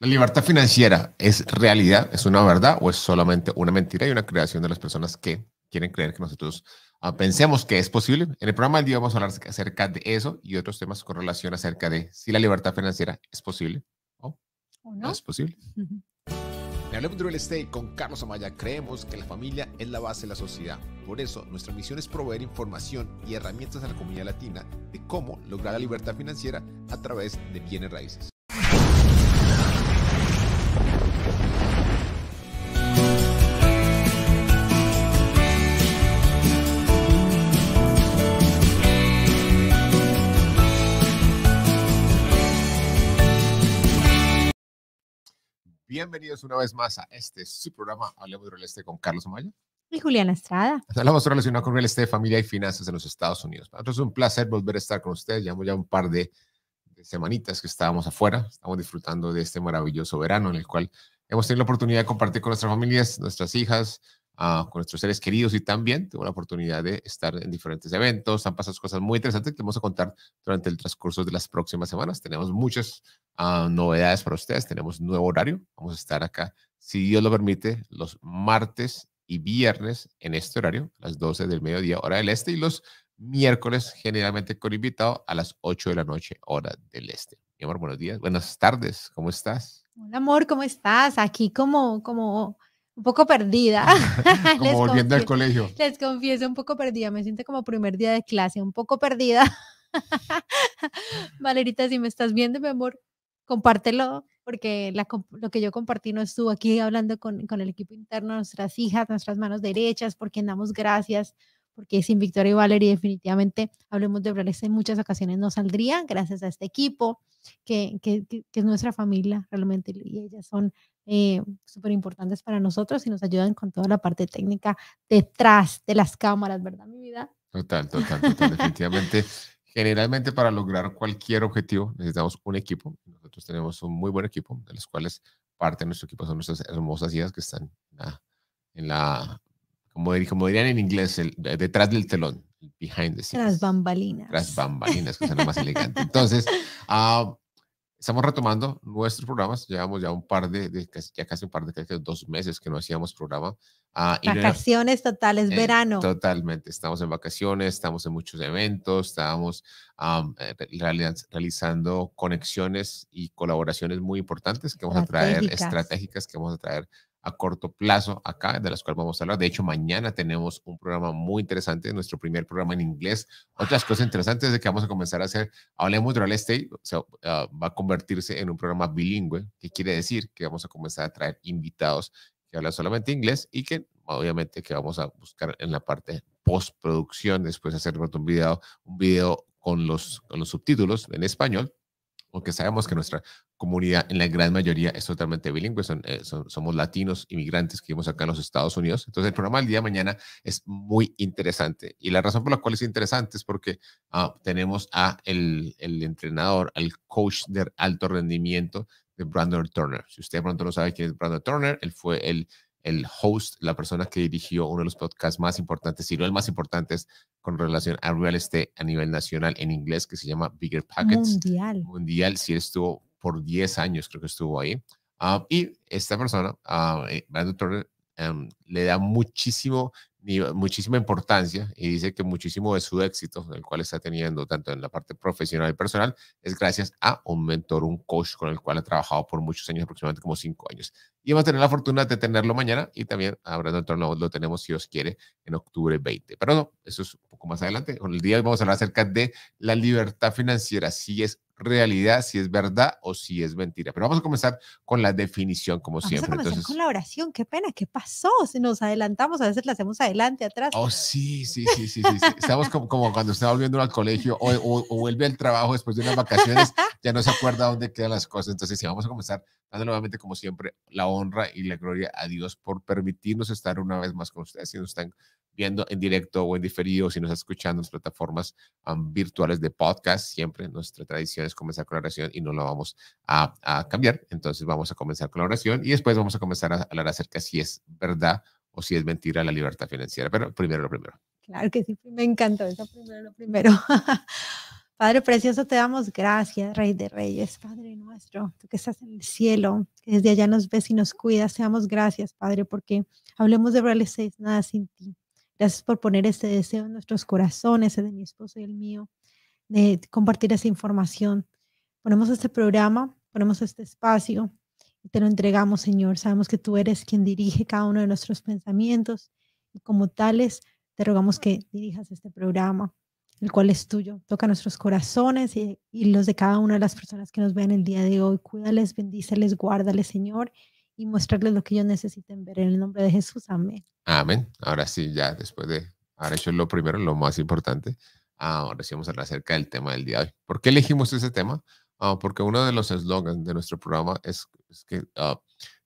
¿La libertad financiera es realidad, es una verdad o es solamente una mentira y una creación de las personas que quieren creer que nosotros ah, pensemos que es posible? En el programa del día vamos a hablar acerca de eso y otros temas con relación acerca de si la libertad financiera es posible o, no? es posible. Estate con Carlos Amaya creemos que la familia es la base de la sociedad. Por eso, nuestra misión es proveer información y herramientas a la comunidad latina de cómo lograr la libertad financiera a través de bienes raíces. Bienvenidos una vez más a este su programa Hablemos de Real con Carlos Amaya. Y Juliana Estrada. Hablamos relacionado con Real de familia y finanzas en los Estados Unidos. Para nosotros es un placer volver a estar con ustedes. Llevamos ya un par de, de semanitas que estábamos afuera. Estamos disfrutando de este maravilloso verano en el cual hemos tenido la oportunidad de compartir con nuestras familias, nuestras hijas, Ah, con nuestros seres queridos y también tengo la oportunidad de estar en diferentes eventos. Han pasado cosas muy interesantes que vamos a contar durante el transcurso de las próximas semanas. Tenemos muchas ah, novedades para ustedes. Tenemos nuevo horario. Vamos a estar acá, si Dios lo permite, los martes y viernes en este horario, a las 12 del mediodía, hora del este, y los miércoles, generalmente con invitado, a las 8 de la noche, hora del este. Mi amor, buenos días, buenas tardes, ¿cómo estás? Hola, amor, ¿cómo estás? Aquí como, como un poco perdida. Ah, como volviendo al colegio. Les confieso, un poco perdida. Me siento como primer día de clase, un poco perdida. Valerita, si me estás viendo, mi amor, compártelo, porque lo que yo compartí no estuvo aquí hablando con, con el equipo interno, nuestras hijas, nuestras manos derechas, porque damos gracias porque sin Victoria y Valeria definitivamente, hablemos de Brales, en muchas ocasiones no saldría, gracias a este equipo, que, que, que es nuestra familia realmente, y ellas son eh, súper importantes para nosotros y nos ayudan con toda la parte técnica detrás de las cámaras, ¿verdad, mi vida? Total, total, total, definitivamente. Generalmente para lograr cualquier objetivo necesitamos un equipo. Nosotros tenemos un muy buen equipo, de los cuales parte de nuestro equipo son nuestras hermosas hijas que están en la como, dirían en inglés, detrás del telón, behind the scenes. Tras bambalinas. Tras bambalinas, que lo más elegante. Entonces, ah, estamos retomando nuestros programas. Llevamos ya un par de, ya casi un par de, casi dos meses que no hacíamos programa. Ah, vacaciones totales, eh, verano. Totalmente, estamos en vacaciones, estamos en muchos eventos, estamos eh, realizando conexiones y colaboraciones muy importantes que vamos a traer, estratégicas que vamos a traer a corto plazo acá, de las cuales vamos a hablar. De hecho, mañana tenemos un programa muy interesante, nuestro primer programa en inglés. Otras cosas interesantes de que vamos a comenzar a hacer, hablemos de real estate, ah, va a convertirse en un programa bilingüe, que quiere decir que vamos a comenzar a traer invitados que hablan solamente inglés y que obviamente que vamos a buscar en la parte postproducción, después hacer un video, un video con los, con los subtítulos en español que sabemos que nuestra comunidad en la gran mayoría es totalmente bilingüe, eh, son, somos latinos, inmigrantes que vivimos acá en los Estados Unidos. Entonces el programa del día de mañana es muy interesante y la razón por la cual es interesante es porque ah, tenemos a el, entrenador, al coach de alto rendimiento de Brandon Turner. Si usted pronto no sabe quién es Brandon Turner, él fue el el host, la persona que dirigió uno de los podcasts más importantes, si no el más importante, con relación a real estate a nivel nacional en inglés, que se llama Bigger Packets. Mundial. Mundial, sí, estuvo por 10 años, creo que estuvo ahí. Ah, y esta persona, uh, Turner, em, le da muchísimo, muchísima importancia y dice que muchísimo de su éxito, el cual está teniendo tanto en la parte profesional y personal, es gracias a un mentor, un coach con el cual ha trabajado por muchos años, aproximadamente como 5 años. Y vamos a tener la fortuna de tenerlo mañana y también habrá otro nuevo lo tenemos, si os quiere, en octubre 20. Pero no, eso es un poco más adelante. Con el día hoy vamos a hablar acerca de la libertad financiera, si es realidad, si es verdad o si es mentira. Pero vamos a comenzar con la definición, como vamos siempre. A comenzar Entonces, con la oración, qué pena, qué pasó. Si nos adelantamos, a veces la hacemos adelante, atrás. Oh, sí, sí, sí, sí. sí, Estamos como, cuando está volviendo al colegio o, o, vuelve al trabajo después de unas vacaciones, ya no se acuerda dónde quedan las cosas. Entonces, sí, vamos a comenzar dando nuevamente, como siempre, la honra y la gloria a Dios por permitirnos estar una vez más con ustedes. Si nos están viendo en directo o en diferido, si nos están escuchando en las plataformas virtuales de podcast, siempre nuestra tradición es comenzar con la oración y no la vamos a, a, cambiar. Entonces vamos a comenzar con la oración y después vamos a comenzar a hablar acerca si es verdad o si es mentira la libertad financiera. Pero primero lo primero. Claro que sí, me encantó eso, primero lo primero. Padre precioso, te damos gracias, Rey de Reyes, Padre nuestro, tú que estás en el cielo, que desde allá nos ves y nos cuidas, te damos gracias, Padre, porque hablemos de realidad seis, nada sin ti. Gracias por poner este deseo en nuestros corazones, el de mi esposo y el mío, de compartir esa información. Ponemos este programa, ponemos este espacio y te lo entregamos, Señor. Sabemos que tú eres quien dirige cada uno de nuestros pensamientos y como tales, te rogamos que dirijas este programa el cual es tuyo. Toca nuestros corazones y, los de cada una de las personas que nos vean el día de hoy. Cuídales, bendíceles, guárdales, Señor, y muéstrales lo que ellos necesiten ver. En el nombre de Jesús, amén. Amén. Ahora sí, ya después de haber hecho lo primero, lo más importante, ahora sí vamos a hablar acerca del tema del día de hoy. ¿Por qué elegimos ese tema? Ah, porque uno de los eslogans de nuestro programa es, que ah,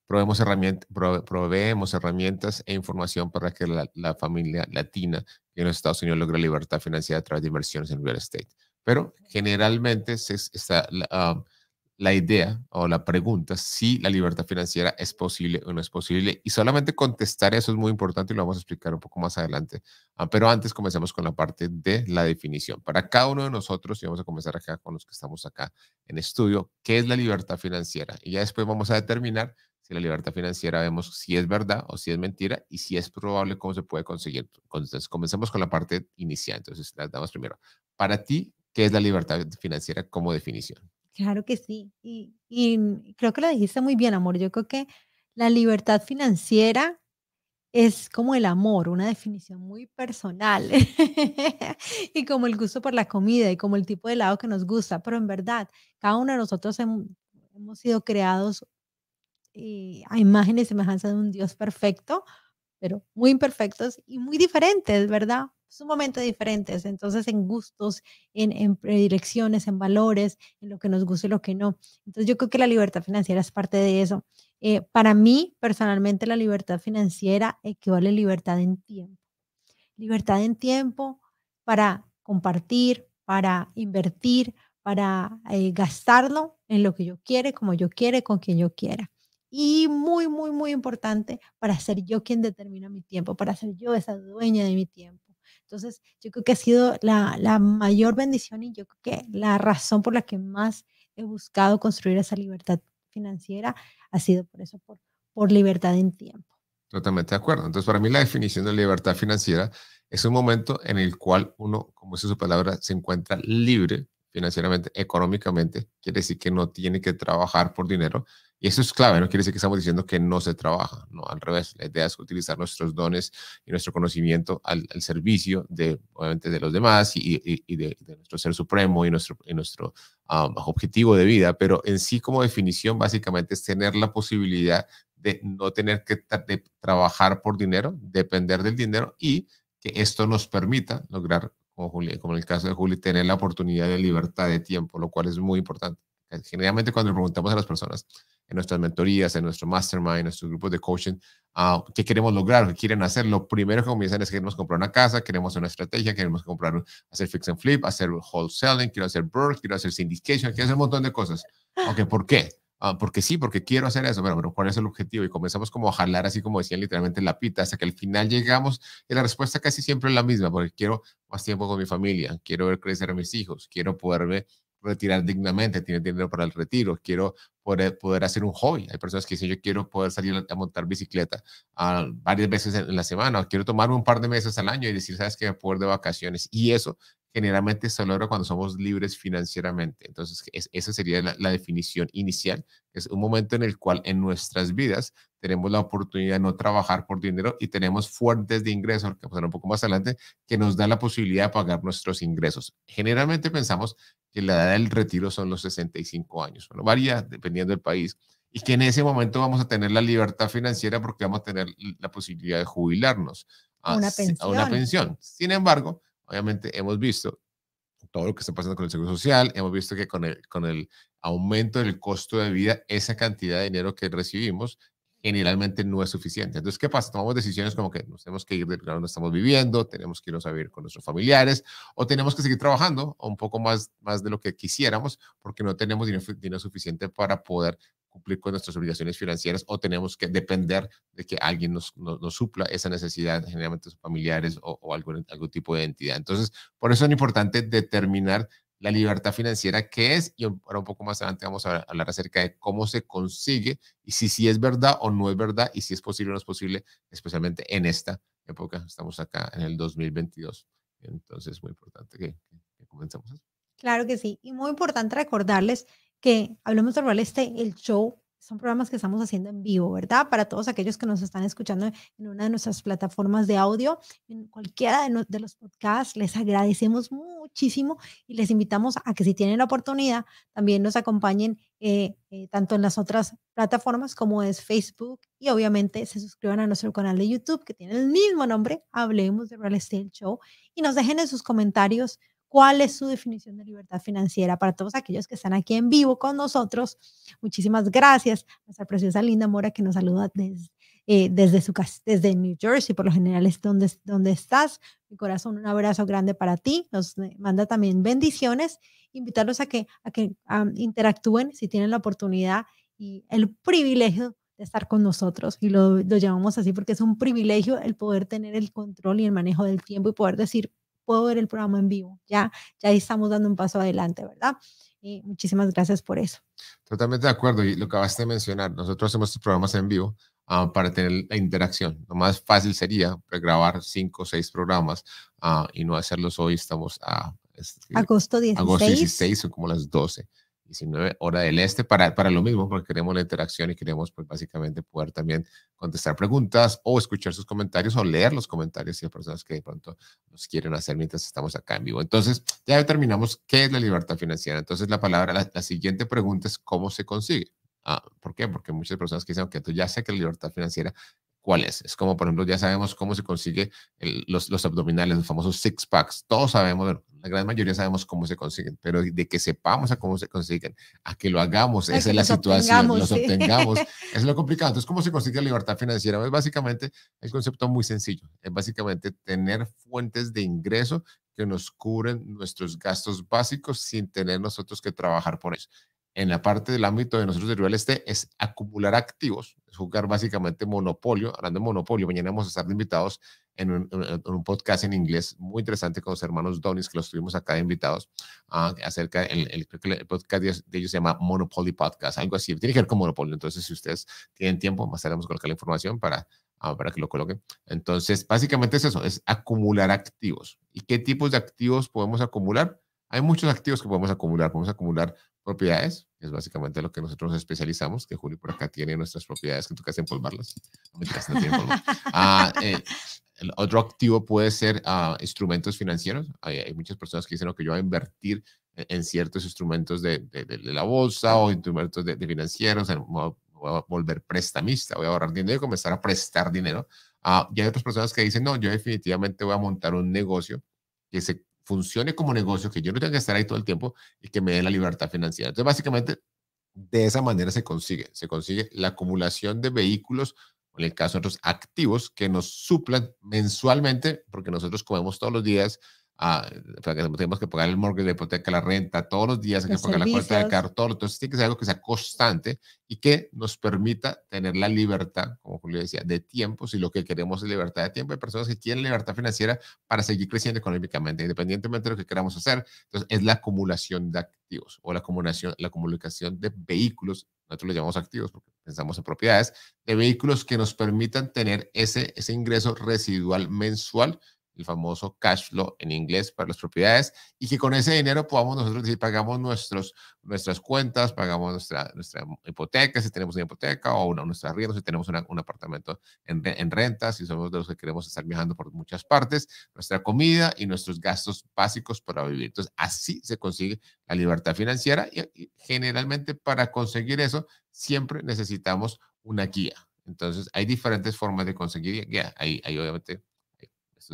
Proveemos, herramienta, proveemos herramientas e información para que la, familia latina en los Estados Unidos logre libertad financiera a través de inversiones en real estate. Pero generalmente se, está la, idea o la pregunta si la libertad financiera es posible o no es posible. Y solamente contestar eso es muy importante y lo vamos a explicar un poco más adelante. Ah, pero antes comencemos con la parte de la definición. Para cada uno de nosotros, y vamos a comenzar acá con los que estamos acá en estudio, ¿qué es la libertad financiera? Y ya después vamos a determinar si la libertad financiera vemos si es verdad o si es mentira y si es probable cómo se puede conseguir. Entonces, comencemos con la parte inicial. Entonces, las damos primero. Para ti, ¿qué es la libertad financiera como definición? Claro que sí. Y, creo que lo dijiste muy bien, amor. Yo creo que la libertad financiera es como el amor, una definición muy personal, y como el gusto por la comida y como el tipo de helado que nos gusta, pero en verdad, cada uno de nosotros hemos sido creados a imagen y semejanza de un Dios perfecto, pero muy imperfectos y muy diferentes, ¿verdad? Sumamente diferentes. Entonces, en gustos, en, en predilecciones, en valores, en lo que nos gusta y lo que no. Entonces, yo creo que la libertad financiera es parte de eso. Eh, para mí, personalmente, la libertad financiera equivale a libertad en tiempo. Libertad en tiempo para compartir, para invertir, para eh, gastarlo en lo que yo quiere, como yo quiere, con quien yo quiera y muy, muy, muy importante para ser yo quien determina mi tiempo, para ser yo esa dueña de mi tiempo. Entonces, yo creo que ha sido la, la mayor bendición y yo creo que la razón por la que más he buscado construir esa libertad financiera ha sido por eso, por, por libertad en tiempo. Totalmente de acuerdo. Entonces, para mí la definición de libertad financiera es un momento en el cual uno, como dice su palabra, se encuentra libre financieramente, económicamente, quiere decir que no tiene que trabajar por dinero, y eso es clave, no quiere decir que estamos diciendo que no se trabaja, no, al revés, la idea es utilizar nuestros dones y nuestro conocimiento al, servicio de, obviamente, de los demás y, de, nuestro ser supremo y nuestro, nuestro ah, objetivo de vida, pero en sí como definición básicamente es tener la posibilidad de no tener que trabajar por dinero, depender del dinero y que esto nos permita lograr, como, Juli, como en el caso de Juli, tener la oportunidad de libertad de tiempo, lo cual es muy importante. Generalmente cuando le preguntamos a las personas, en nuestras mentorías, en nuestro mastermind, en nuestro grupos de coaching, ah, qué queremos lograr, qué quieren hacer. Lo primero que comienzan es que queremos comprar una casa, queremos una estrategia, queremos comprar, hacer fix and flip, hacer wholesaling, quiero hacer birth, quiero hacer syndication, quiero hacer un montón de cosas. Ok, ¿por qué? Ah, porque sí, porque quiero hacer eso, bueno, pero ¿cuál es el objetivo? Y comenzamos como a jalar, así como decían literalmente la pita, hasta que al final llegamos y la respuesta casi siempre es la misma, porque quiero más tiempo con mi familia, quiero ver crecer a mis hijos, quiero poderme retirar dignamente, tiene dinero para el retiro, quiero poder, poder hacer un hobby. Hay personas que dicen, yo quiero poder salir a montar bicicleta ah, varias veces en la semana, quiero tomarme un par de meses al año y decir, sabes que voy a poder de vacaciones. Y eso generalmente se logra cuando somos libres financieramente. Entonces, esa sería la, definición inicial. Es un momento en el cual en nuestras vidas tenemos la oportunidad de no trabajar por dinero y tenemos fuentes de ingresos, que vamos un poco más adelante, que nos da la posibilidad de pagar nuestros ingresos. Generalmente pensamos que la edad del retiro son los 65 años. Bueno, varía dependiendo del país. Y que en ese momento vamos a tener la libertad financiera porque vamos a tener la posibilidad de jubilarnos a una pensión. A una pensión. Sin embargo, obviamente hemos visto todo lo que está pasando con el Seguro Social, hemos visto que con el, con el aumento del costo de vida, esa cantidad de dinero que recibimos generalmente no es suficiente. Entonces, ¿qué pasa? Tomamos decisiones como que nos tenemos que ir del lugar donde estamos viviendo, tenemos que irnos a vivir con nuestros familiares o tenemos que seguir trabajando un poco más, más de lo que quisiéramos porque no tenemos dinero, suficiente para poder cumplir con nuestras obligaciones financieras o tenemos que depender de que alguien nos, supla esa necesidad, generalmente sus familiares o, o, algún, algún tipo de entidad. Entonces, por eso es importante determinar la libertad financiera que es y ahora un poco más adelante vamos a hablar acerca de cómo se consigue y si, si es verdad o no es verdad y si es posible o no es posible, especialmente en esta época. Estamos acá en el 2022. Entonces, es muy importante que, comenzamos. comencemos Claro que sí. Y muy importante recordarles que Hablemos de este este, el show son programas que estamos haciendo en vivo, ¿verdad? Para todos aquellos que nos están escuchando en una de nuestras plataformas de audio, en cualquiera de, los podcasts, les agradecemos muchísimo y les invitamos a que si tienen la oportunidad, también nos acompañen eh, eh, tanto en las otras plataformas como es Facebook y obviamente se suscriban a nuestro canal de YouTube que tiene el mismo nombre, Hablemos de Real Estate Show, y nos dejen en sus comentarios cuál es su definición de libertad financiera para todos aquellos que están aquí en vivo con nosotros. Muchísimas gracias a nuestra preciosa Linda Mora que nos saluda desde, eh, desde su casa, desde New Jersey, por lo general es donde, donde estás. Mi corazón, un abrazo grande para ti. Nos eh, manda también bendiciones. Invitarlos a que, a que interactúen si tienen la oportunidad y el privilegio de estar con nosotros. Y lo, lo llamamos así porque es un privilegio el poder tener el control y el manejo del tiempo y poder decir, puedo ver el programa en vivo. Ya, ya estamos dando un paso adelante, ¿verdad? Y muchísimas gracias por eso. Totalmente de acuerdo. Y lo que acabaste de mencionar, nosotros hacemos estos programas en vivo ah, para tener la interacción. Lo más fácil sería grabar cinco o seis programas ah, y no hacerlos hoy. Estamos a... agosto 16. Agosto 16 son como las 12. 19 hora del este, para, para lo mismo, porque queremos la interacción y queremos, pues, básicamente poder también contestar preguntas o escuchar sus comentarios o leer los comentarios de personas que de pronto nos quieren hacer mientras estamos acá en vivo. Entonces, ya determinamos qué es la libertad financiera. Entonces, la palabra, la, siguiente pregunta es cómo se consigue. Ah, ¿Por qué? Porque muchas personas que dicen, ok, tú ya sé que la libertad financiera cuál es. Es como, por ejemplo, ya sabemos cómo se consigue los, los, abdominales, los famosos six packs. Todos sabemos, la gran mayoría sabemos cómo se consiguen, pero de que sepamos a cómo se consiguen, a que lo hagamos, esa es la situación, los obtengamos, es lo complicado. Entonces, ¿cómo se consigue la libertad financiera? Pues, es básicamente, el concepto muy sencillo, es básicamente tener fuentes de ingreso que nos cubren nuestros gastos básicos sin tener nosotros que trabajar por eso en la parte del ámbito de nosotros de rival Este es acumular activos, es jugar básicamente monopolio, hablando de monopolio, mañana vamos a estar invitados en un, un podcast en inglés muy interesante con los hermanos Donis, que los tuvimos acá de invitados, ah, acerca, el, podcast de ellos se llama Monopoly Podcast, algo así, tiene que ver con monopolio, entonces si ustedes tienen tiempo, más tarde vamos a colocar la información para, ah, para que lo coloquen. Entonces, básicamente es eso, es acumular activos. ¿Y qué tipos de activos podemos acumular? Hay muchos activos que podemos acumular. Podemos acumular propiedades, es básicamente lo que nosotros especializamos, que Julio por acá tiene nuestras propiedades que tú empolvarlas. No, ah, eh, el otro activo puede ser ah, instrumentos financieros. Hay, muchas personas que dicen, que yo voy a invertir e-, en, ciertos instrumentos de, la bolsa o instrumentos financieros, o voy, a volver prestamista, voy a ahorrar dinero y comenzar a prestar dinero. Ah, y hay otras personas que dicen, no, yo definitivamente voy a montar un negocio que se funcione como negocio, que yo no tenga que estar ahí todo el tiempo y que me dé la libertad financiera. Entonces, básicamente, de esa manera se consigue, se consigue la acumulación de vehículos, en el caso de otros activos, que nos suplan mensualmente, porque nosotros comemos todos los días, Ah, tenemos que pagar el mortgage, la hipoteca, la renta, todos los días hay que pagar la cuenta de cartón. Entonces, tiene que ser algo que sea constante y que nos permita tener la libertad, como Julio decía, de tiempo. Si lo que queremos es libertad de tiempo, hay personas que quieren libertad financiera para seguir creciendo económicamente, independientemente de lo que queramos hacer. Entonces, es la acumulación de activos o la acumulación, la acumulación de vehículos. Nosotros lo llamamos activos porque pensamos en propiedades, de vehículos que nos permitan tener ese, ese ingreso residual mensual el famoso cash flow en inglés para las propiedades, y que con ese dinero podamos nosotros decir, pagamos nuestros, nuestras cuentas, pagamos nuestra, nuestra hipoteca, si tenemos una hipoteca, o una, nuestra rienda, si tenemos un apartamento en, en, renta, si somos de los que queremos estar viajando por muchas partes, nuestra comida y nuestros gastos básicos para vivir. Entonces, así se consigue la libertad financiera y, generalmente para conseguir eso siempre necesitamos una guía. Entonces, hay diferentes formas de conseguir guía. Ahí hay obviamente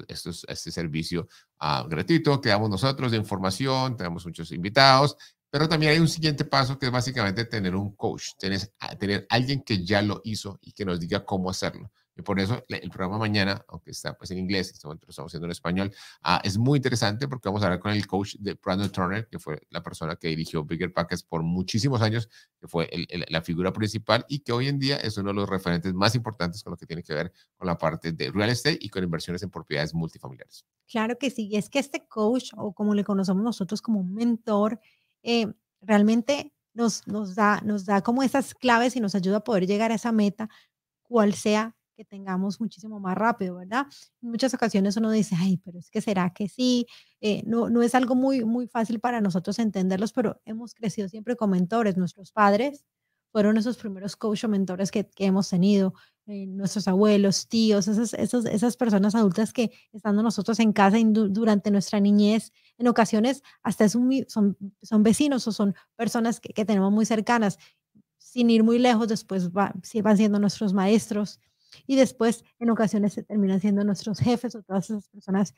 esto es este servicio ah, gratuito que damos nosotros de información, tenemos muchos invitados, pero también hay un siguiente paso que es básicamente tener un coach, tener, ah, tener alguien que ya lo hizo y que nos diga cómo hacerlo. Y por eso el programa mañana, aunque está pues en inglés, este estamos haciendo en español, ah, es muy interesante porque vamos a hablar con el coach de Brandon Turner, que fue la persona que dirigió Bigger Packers por muchísimos años, que fue la figura principal y que hoy en día es uno de los referentes más importantes con lo que tiene que ver con la parte de real estate y con inversiones en propiedades multifamiliares. Claro que sí, y es que este coach, o como le conocemos nosotros como un mentor, eh, realmente nos, nos, da, nos da como esas claves y nos ayuda a poder llegar a esa meta, cual sea que tengamos muchísimo más rápido, ¿verdad? En muchas ocasiones uno dice, ay, pero es que será que sí, eh, no, no es algo muy, muy fácil para nosotros entenderlos, pero hemos crecido siempre con mentores, nuestros padres fueron esos primeros coach o mentores que, que hemos tenido, eh, nuestros abuelos, tíos, esas, esas, esas personas adultas que estando nosotros en casa durante nuestra niñez, en ocasiones hasta es son, son vecinos o son personas que, que tenemos muy cercanas sin ir muy lejos, después van siendo nuestros maestros y después en ocasiones se terminan siendo nuestros jefes o todas esas personas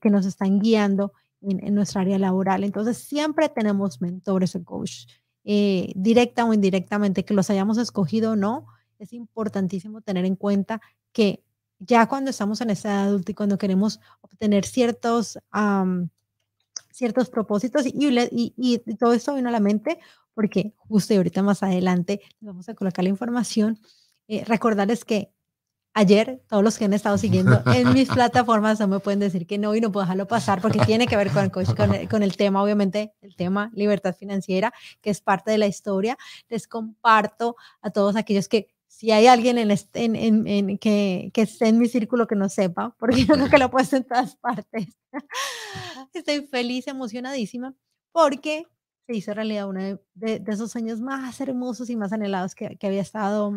que nos están guiando en, nuestra área laboral. Entonces siempre tenemos mentores o coaches eh, directa o indirectamente, que los hayamos escogido o no, es importantísimo tener en cuenta que ya cuando estamos en esa edad adulta y cuando queremos obtener ciertos, ciertos propósitos y, y, todo esto vino a la mente porque justo ahorita más adelante vamos a colocar la información. Eh, recordarles que ayer, todos los que han estado siguiendo en mis plataformas no me pueden decir que no y no puedo dejarlo pasar porque tiene que ver con, el con, el, tema, obviamente, el tema libertad financiera, que es parte de la historia. Les comparto a todos aquellos que... Si hay alguien en, este, en, que, que esté en mi círculo que no sepa, porque yo creo que lo he puesto en todas partes, estoy feliz, emocionadísima, porque se hizo realidad uno de, esos sueños más hermosos y más anhelados que había estado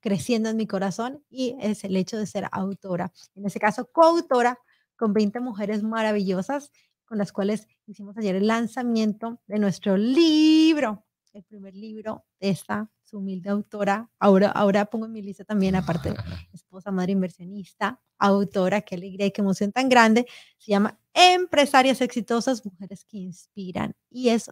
creciendo en mi corazón y es el hecho de ser autora, en ese caso coautora con 20 mujeres maravillosas con las cuales hicimos ayer el lanzamiento de nuestro libro, el primer libro de esta humilde autora. Ahora, ahora pongo en mi lista también, aparte, esposa, madre inversionista, autora, qué alegría y qué emoción tan grande. Se llama Empresarias Exitosas, Mujeres que Inspiran. Y es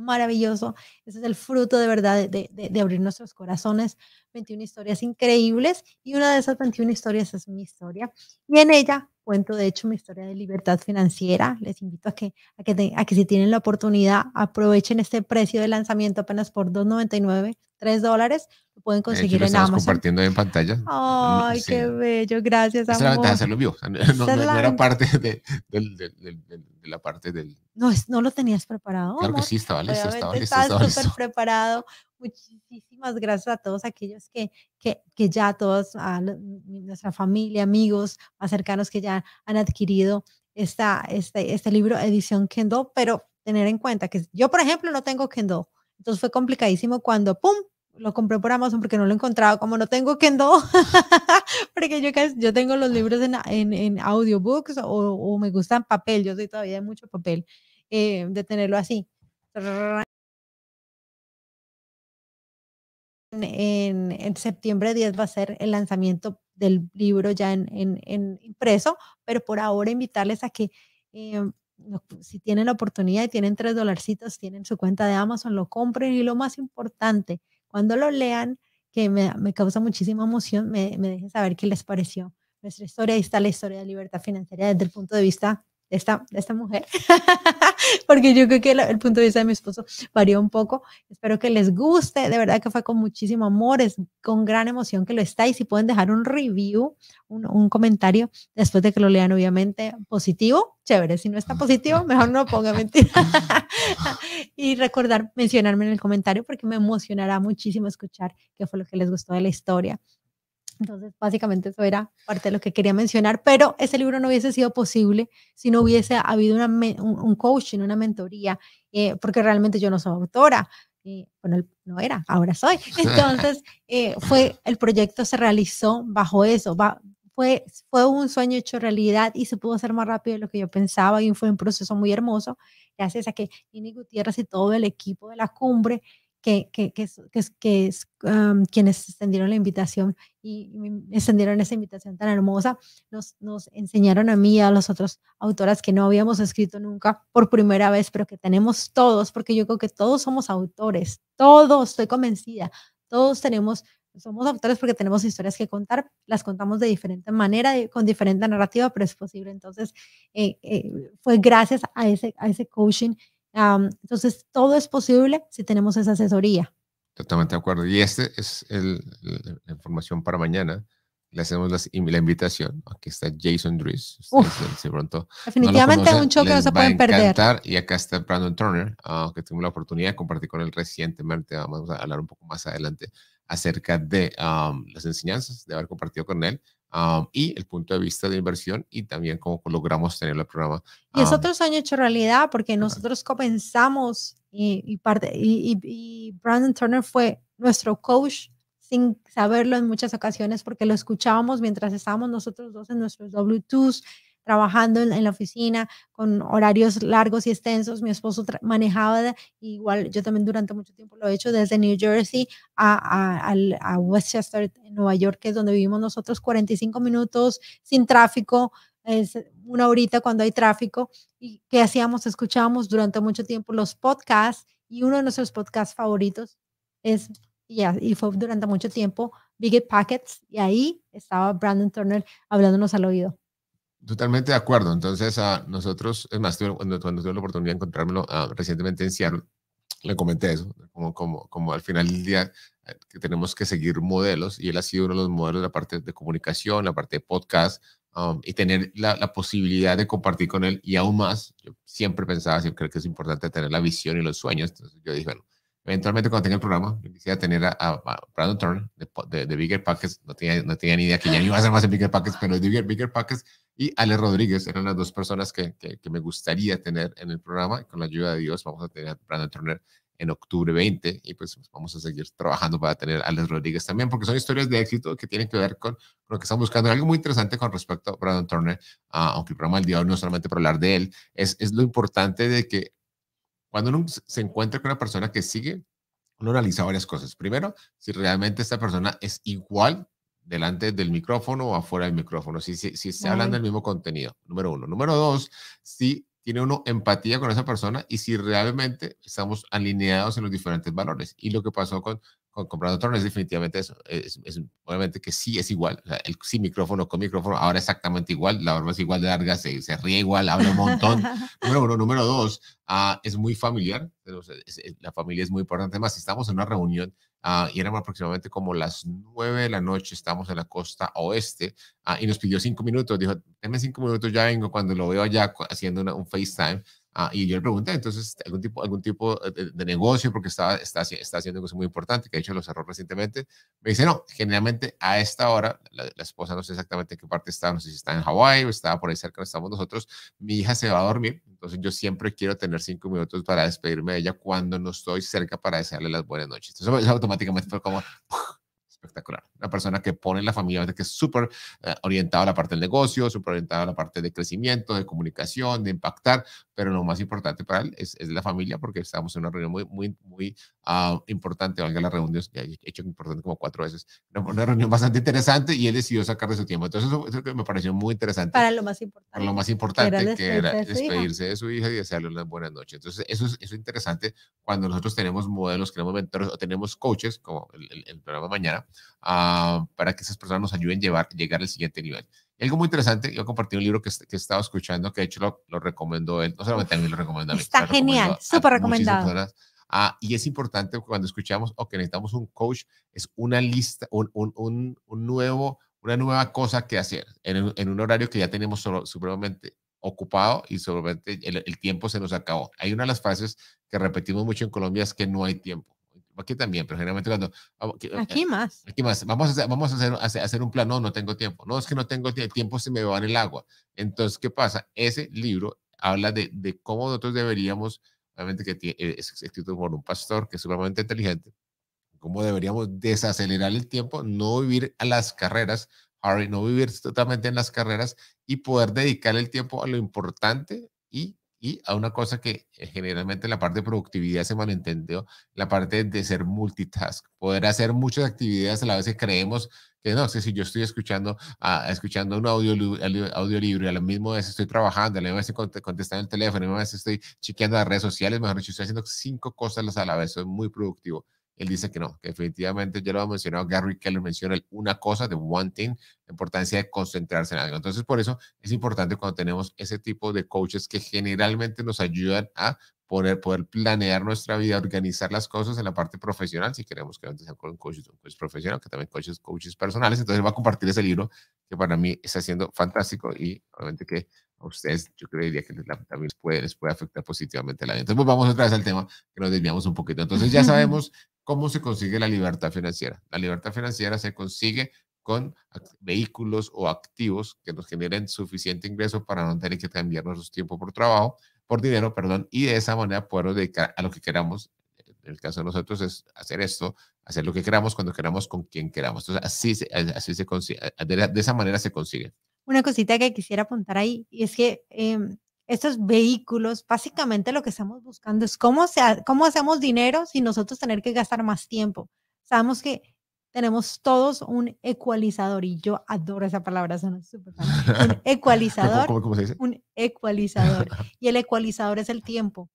maravilloso. Ese es el fruto de verdad de, de, abrir nuestros corazones. 21 historias increíbles y una de esas 21 historias es mi historia. Y en ella cuento, de hecho, mi historia de libertad financiera. Les invito a que, a que, a que si tienen la oportunidad, aprovechen este precio de lanzamiento apenas por 2,99, 3 dólares pueden eh, conseguir en Amazon. compartiendo en pantalla. Ay, qué bello, gracias, amor. Esa de hacerlo vivo. No, no, era parte de, de, la parte del... No, es, no lo tenías preparado. Claro que sí, estaba listo, estaba súper preparado. Muchísimas gracias a todos aquellos que, que, que ya todos, a nuestra familia, amigos más cercanos que ya han adquirido esta, este, este libro edición Kendo, pero tener en cuenta que yo, por ejemplo, no tengo Kendo Entonces fue complicadísimo cuando, ¡pum!, lo compré por Amazon porque no lo encontraba, como no tengo Kendo, porque yo, yo tengo los libros en, en, en audiobooks o, o, me gustan papel, yo soy todavía de mucho papel, eh, de tenerlo así. En, en, septiembre 10 va a ser el lanzamiento del libro ya en, en, impreso, pero por ahora invitarles a que eh, si tienen la oportunidad y tienen tres dolarcitos, tienen su cuenta de Amazon, lo compren y lo más importante, cuando lo lean, que me, causa muchísima emoción, me, me dejen saber qué les pareció. Nuestra historia, ahí está la historia de libertad financiera desde el punto de vista esta, esta mujer, porque yo creo que el, punto de vista de mi esposo varió un poco. Espero que les guste, de verdad que fue con muchísimo amor, es con gran emoción que lo estáis y si pueden dejar un review, un, un comentario después de que lo lean, obviamente positivo, chévere, si no está positivo, mejor no ponga mentira. y recordar mencionarme en el comentario porque me emocionará muchísimo escuchar qué fue lo que les gustó de la historia entonces, básicamente eso era parte de lo que quería mencionar, pero ese libro no hubiese sido posible si no hubiese habido un, coaching, una mentoría, eh, porque realmente yo no soy autora. Eh, bueno, no era, ahora soy. Entonces, eh, fue, el proyecto se realizó bajo eso, fue, fue un sueño hecho realidad y se pudo hacer más rápido de lo que yo pensaba y fue un proceso muy hermoso, gracias a que Nini Gutiérrez y todo el equipo de la cumbre que, que, que, que, quienes extendieron la invitación y extendieron esa invitación tan hermosa, nos, nos enseñaron a mí y a las otras autoras que no habíamos escrito nunca por primera vez, pero que tenemos todos, porque yo creo que todos somos autores, todos, estoy convencida, todos tenemos somos autores porque tenemos historias que contar, las contamos de diferente manera, con diferente narrativa, pero es posible. Entonces, eh, eh, fue gracias a ese, a ese coaching entonces, todo es posible si tenemos esa asesoría. Totalmente de acuerdo. Y esta es la, información para mañana. Le hacemos la invitación. Aquí está Jason Drews. definitivamente un show que no se pueden perder. Y acá está Brandon Turner, ah, que tuvimos la oportunidad de compartir con él recientemente. Vamos a hablar un poco más adelante acerca de las enseñanzas, de haber compartido con él y el punto de vista de inversión y también cómo logramos tener el programa. y es otro sueño hecho realidad porque nosotros comenzamos y, parte, y, Brandon Turner fue nuestro coach sin saberlo en muchas ocasiones porque lo escuchábamos mientras estábamos nosotros dos en nuestros W2s trabajando en, la oficina con horarios largos y extensos. Mi esposo manejaba, igual yo también durante mucho tiempo lo he hecho, desde New Jersey a, a, a Westchester, en Nueva York, que es donde vivimos nosotros, 45 minutos sin tráfico, es una horita cuando hay tráfico. ¿Y qué hacíamos? Escuchábamos durante mucho tiempo los podcasts y uno de nuestros podcasts favoritos es, y fue durante mucho tiempo, Big Packets, y ahí estaba Brandon Turner hablándonos al oído. Totalmente de acuerdo. Entonces, a ah, nosotros, es más, cuando, tuve la oportunidad de encontrármelo ah, recientemente en Seattle, le comenté eso, como, como, como al final del día eh, que tenemos que seguir modelos y él ha sido uno de los modelos de la parte de comunicación, la parte de podcast um, y tener la, posibilidad de compartir con él y aún más, yo siempre pensaba, siempre creo que es importante tener la visión y los sueños, entonces yo dije, bueno, eventualmente cuando tenga el programa, yo quisiera tener a, Brandon Turner de, de, Bigger no tenía, no tenía ni idea que ya iba a ser más en Bigger pero de Bigger, Bigger y Ale Rodríguez eran las dos personas que, que, me gustaría tener en el programa. Con la ayuda de Dios vamos a tener a Brandon Turner en octubre 20 y pues, pues vamos a seguir trabajando para tener a Alex Rodríguez también porque son historias de éxito que tienen que ver con lo que estamos buscando. Algo muy interesante con respecto a Brandon Turner, ah, aunque el programa del día no es solamente para hablar de él, es, es lo importante de que cuando uno se encuentra con una persona que sigue, uno analiza varias cosas. Primero, si realmente esta persona es igual delante del micrófono o afuera del micrófono, si, si, se hablan del mismo contenido, número uno. Número dos, si tiene uno empatía con esa persona y si realmente estamos alineados en los diferentes valores. Y lo que pasó con comprando trones, definitivamente eso. Es, obviamente que sí es igual. el sí micrófono con micrófono, ahora exactamente igual. La barba es igual de larga, se, se ríe igual, habla un montón. número uno, número dos, ah, es muy familiar. la familia es muy importante. Más, estamos en una reunión ah, y éramos aproximadamente como las nueve de la noche, estamos en la costa oeste ah, y nos pidió cinco minutos. Dijo, dame cinco minutos, ya vengo cuando lo veo allá haciendo un un FaceTime. Ah, y yo le pregunté, entonces, algún tipo, algún tipo de, negocio, porque está, está, está haciendo un muy importante, que ha hecho los errores recientemente. Me dice, no, generalmente a esta hora, la, esposa no sé exactamente en qué parte está, no sé si está en Hawái o está por ahí cerca, estamos nosotros, mi hija se va a dormir, entonces yo siempre quiero tener cinco minutos para despedirme de ella cuando no estoy cerca para desearle las buenas noches. Entonces, automáticamente fue como espectacular. Una persona que pone en la familia, que es súper orientado eh, orientada a la parte del negocio, súper orientada a la parte de crecimiento, de comunicación, de impactar, pero lo más importante para él es, es la familia, porque estamos en una reunión muy, muy, muy ah, importante, valga la reunión, he hecho importante como cuatro veces, una, reunión bastante interesante y él decidió sacar de su tiempo. Entonces, eso, me pareció muy interesante. Para lo más importante. Para lo más importante, que era, despedirse de su hija y desearle una buena noche. Entonces, eso es, eso interesante cuando nosotros tenemos modelos, tenemos mentores o tenemos coaches, como el, programa mañana, para que esas personas nos ayuden a llevar, llegar al siguiente nivel. algo muy interesante, yo compartí un libro que, que estaba escuchando, que de hecho lo, recomendó él, no solamente a mí lo recomendó a mí. Está genial, súper recomendado. Ah, y es importante cuando escuchamos o que necesitamos un coach, es una lista, un, nuevo, una nueva cosa que hacer en, un horario que ya tenemos supremamente ocupado y solamente el, el, tiempo se nos acabó. Hay una de las frases que repetimos mucho en Colombia es que no hay tiempo. Aquí también, pero generalmente cuando... Ah, eh, aquí, más. Aquí más. Vamos a hacer, vamos a hacer, hacer, un plan. No, no tengo tiempo. No, es que no tengo tiempo, se me va en el agua. Entonces, ¿qué pasa? Ese libro habla de, de cómo nosotros deberíamos, obviamente que eh, es escrito por un pastor que es sumamente inteligente, cómo deberíamos desacelerar el tiempo, no vivir a las carreras, no vivir totalmente en las carreras y poder dedicar el tiempo a lo importante y y a una cosa que eh, generalmente la parte de productividad se malentendió, la parte de ser multitask, poder hacer muchas actividades a la vez que creemos que no, sé, si yo estoy escuchando, ah, escuchando un audio, audiolibro y a la misma vez estoy trabajando, a la misma vez contestando el teléfono, a la misma vez estoy chequeando las redes sociales, mejor dicho, estoy haciendo cinco cosas a la vez, soy muy productivo. Él dice que no, que definitivamente ya lo ha mencionado Gary Keller, menciona una cosa de one la importancia de concentrarse en algo. Entonces, por eso es importante cuando tenemos ese tipo de coaches que generalmente nos ayudan a poder, poder planear nuestra vida, organizar las cosas en la parte profesional, si queremos que antes sean con coaches, profesionales, profesional, que también coaches, coaches personales. Entonces, va a compartir ese libro que para mí está siendo fantástico y obviamente que a ustedes yo creería que también puede, les puede afectar positivamente la vida. Entonces, pues vamos otra vez al tema que nos desviamos un poquito. Entonces, ya sabemos ¿Cómo se consigue la libertad financiera? La libertad financiera se consigue con vehículos o activos que nos generen suficiente ingreso para no tener que cambiar nuestro tiempos por trabajo, por dinero, perdón, y de esa manera poder dedicar a lo que queramos. En el caso de nosotros es hacer esto, hacer lo que queramos, cuando queramos, con quien queramos. Entonces, así, se, así se consigue, de, esa manera se consigue. Una cosita que quisiera apuntar ahí, y es que em, estos vehículos, básicamente lo que estamos buscando es cómo, cómo hacemos dinero sin nosotros tener que gastar más tiempo. Sabemos que tenemos todos un ecualizador y yo adoro esa palabra, suena súper Un ecualizador. Un ecualizador. Y el ecualizador es el tiempo.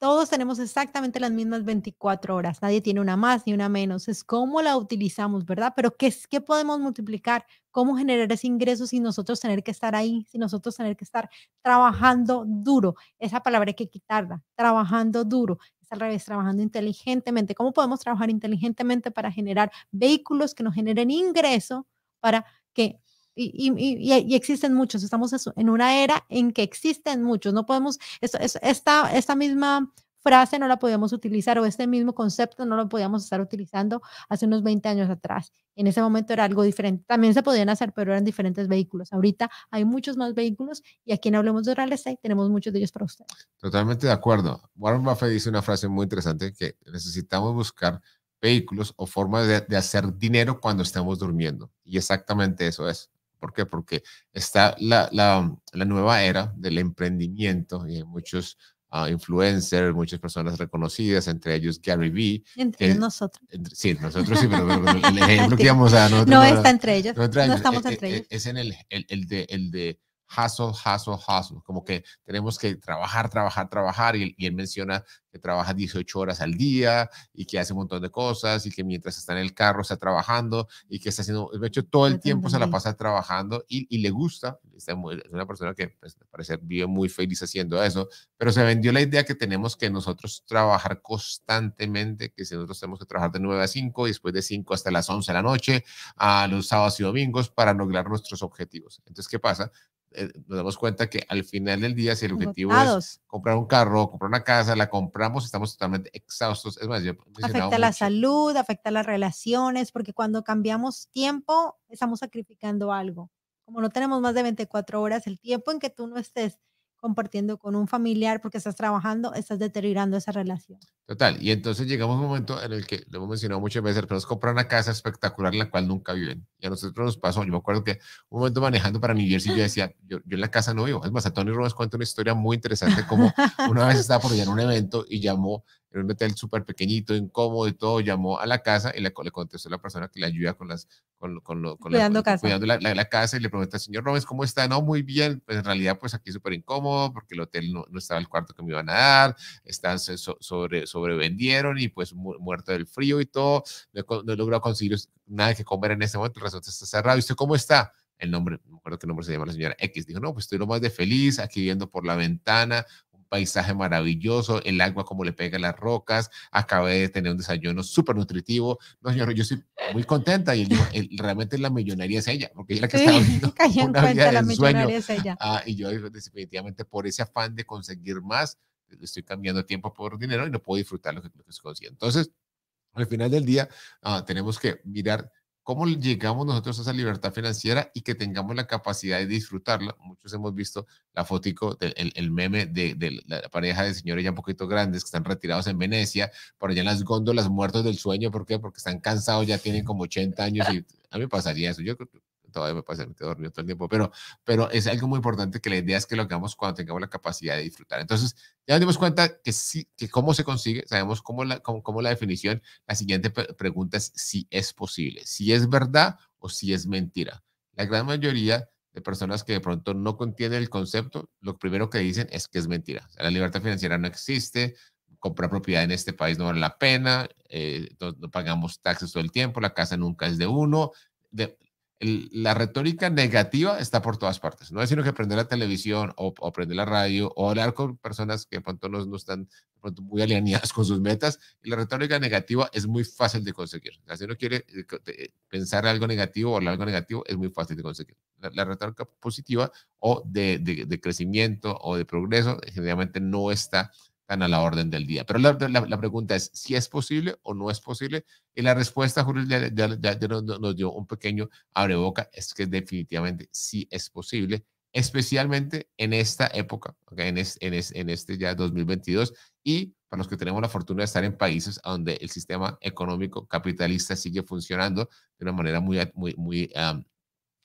Todos tenemos exactamente las mismas 24 horas, nadie tiene una más ni una menos, es cómo la utilizamos, ¿verdad? Pero ¿qué, podemos multiplicar? ¿Cómo generar ese ingreso sin nosotros tener que estar ahí, sin nosotros tener que estar trabajando duro? Esa palabra hay que quitarla, trabajando duro, es al revés, trabajando inteligentemente. ¿Cómo podemos trabajar inteligentemente para generar vehículos que nos generen ingreso para que y, existen muchos. Estamos en una era en que existen muchos. No podemos, esta, esta, esta misma frase no la podíamos utilizar o este mismo concepto no lo podíamos estar utilizando hace unos 20 años atrás. En ese momento era algo diferente. También se podían hacer, pero eran diferentes vehículos. Ahorita hay muchos más vehículos y aquí en Hablemos de Real Estate tenemos muchos de ellos para ustedes. Totalmente de acuerdo. Warren Buffett dice una frase muy interesante que necesitamos buscar vehículos o formas de, de hacer dinero cuando estamos durmiendo. Y exactamente eso es. ¿Por qué? Porque está la, la, nueva era del emprendimiento y hay muchos ah, influencers, muchas personas reconocidas, entre ellos Gary Vee. Entre nosotros. sí, nosotros sí, pero, el ejemplo que íbamos a nosotros. No, está entre ellos. No, no estamos e, e, entre e, ellos. Es en el, el, el de, el de hustle, hustle, hustle, como que tenemos que trabajar, trabajar, trabajar, y, él menciona que trabaja 18 horas al día y que hace un montón de cosas y que mientras está en el carro está trabajando y que está haciendo, de hecho, todo el tiempo se la pasa trabajando y, le gusta, es una persona que pues, parece vive muy feliz haciendo eso, pero se vendió la idea que tenemos que nosotros trabajar constantemente, que si nosotros tenemos que trabajar de 9 a 5 y después de 5 hasta las 11 de la noche, a los sábados y domingos para lograr nuestros objetivos. Entonces, ¿qué pasa? Eh, nos damos cuenta que al final del día, si el objetivo es comprar un carro, comprar una casa, la compramos, estamos totalmente exhaustos. Es más, afecta la salud, afecta las relaciones, porque cuando cambiamos tiempo, estamos sacrificando algo. Como no tenemos más de 24 horas, el tiempo en que tú no estés compartiendo con un familiar porque estás trabajando, estás deteriorando esa relación. Total. Y entonces llegamos a un momento en el que, lo hemos mencionado muchas veces, pero nos compran una casa espectacular en la cual nunca viven. Y a nosotros nos pasó, yo me acuerdo que un momento manejando para New Jersey, yo decía, yo, en la casa no vivo. Es más, a Tony Robbins cuenta una historia muy interesante como una vez estaba por allá en un evento y llamó en un hotel súper pequeñito, incómodo y todo, llamó a la casa y le, contestó a la persona que le ayuda con las, cuidando, la, casa. cuidando la, casa y le pregunta, señor Rómez, ¿cómo está? No, muy bien, pues en realidad pues aquí súper incómodo porque el hotel no, estaba el cuarto que me iban a dar, están sobre, sobrevendieron y pues muerto del frío y todo, no, logró conseguir nada que comer en ese momento, el restaurante está cerrado, ¿y usted cómo está? el nombre, no me acuerdo qué nombre se llama la señora X, dijo, no, pues estoy lo más de feliz, aquí viendo por la ventana paisaje maravilloso, el agua como le pega a las rocas, acabé de tener un desayuno súper nutritivo. No, señor, yo estoy muy contenta y realmente la millonaria es ella, porque ella es la que está viviendo sueño. Ah, y yo definitivamente por ese afán de conseguir más, estoy cambiando tiempo por dinero y no puedo disfrutar lo que, lo que se consigue. Entonces, al final del día, ah, tenemos que mirar ¿Cómo llegamos nosotros a esa libertad financiera y que tengamos la capacidad de disfrutarla? Muchos hemos visto la fotico, el, meme de, la pareja de señores ya un poquito grandes que están retirados en Venecia, por allá en las góndolas muertos del sueño. ¿Por qué? Porque están cansados, ya tienen como 80 años y a mí pasaría eso. Yo todavía me pasa, me dormido todo el tiempo, pero, pero es algo muy importante que la idea es que lo hagamos cuando tengamos la capacidad de disfrutar. Entonces, ya nos dimos cuenta que, sí, que cómo se consigue, sabemos cómo la, cómo, la definición. La siguiente pregunta es si es posible, si es verdad o si es mentira. La gran mayoría de personas que de pronto no contienen el concepto, lo primero que dicen es que es mentira. la libertad financiera no existe, comprar propiedad en este país no vale la pena, eh, no, pagamos taxes todo el tiempo, la casa nunca es de uno. De, la retórica negativa está por todas partes. No es sino que aprender la televisión o, aprender la radio o hablar con personas que pronto no, están pronto muy alineadas con sus metas. Y la retórica negativa es muy fácil de conseguir. si uno quiere eh, eh, pensar algo negativo o hablar algo negativo, es muy fácil de conseguir. La, retórica positiva o de, de, crecimiento o de progreso eh, generalmente no está están a la orden del día. Pero la, la, pregunta es si es posible o no es posible. Y la respuesta, Julio, ya, nos, dio un pequeño abreboca, es que definitivamente sí es posible, especialmente en esta época, en, en, en, este ya 2022, y para los que tenemos la fortuna de estar en países donde el sistema económico capitalista sigue funcionando de una manera muy, muy, muy